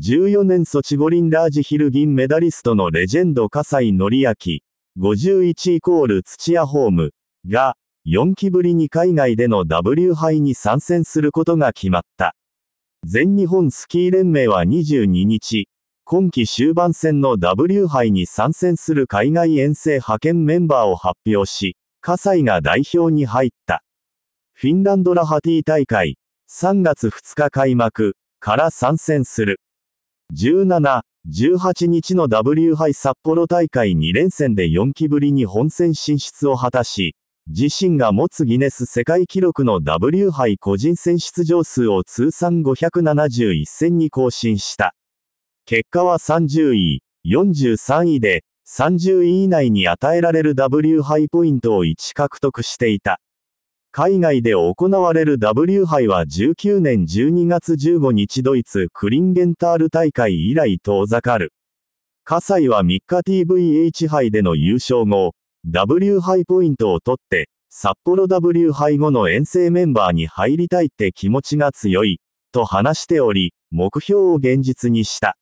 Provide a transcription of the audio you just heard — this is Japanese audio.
14年ソチ五輪ラージヒル銀メダリストのレジェンド笠井則明、51イコール土屋ホームが、4期ぶりに海外での W 杯に参戦することが決まった。全日本スキー連盟は22日、今季終盤戦の W 杯に参戦する海外遠征派遣メンバーを発表し、葛西が代表に入った。フィンランドラハティ大会、3月2日開幕から参戦する。17、18日の W 杯札幌大会2連戦で4期ぶりに本戦進出を果たし、自身が持つギネス世界記録の W 杯個人戦出場数を通算571戦に更新した。結果は30位、43位で、30位以内に与えられる W 杯ポイントを1獲得していた。海外で行われる W 杯は19年12月15日ドイツクリンゲンタール大会以来遠ざかる。葛西は3日 TVH 杯での優勝後、W 杯ポイントを取って、札幌 W 杯後の遠征メンバーに入りたいって気持ちが強い、と話しており、目標を現実にした。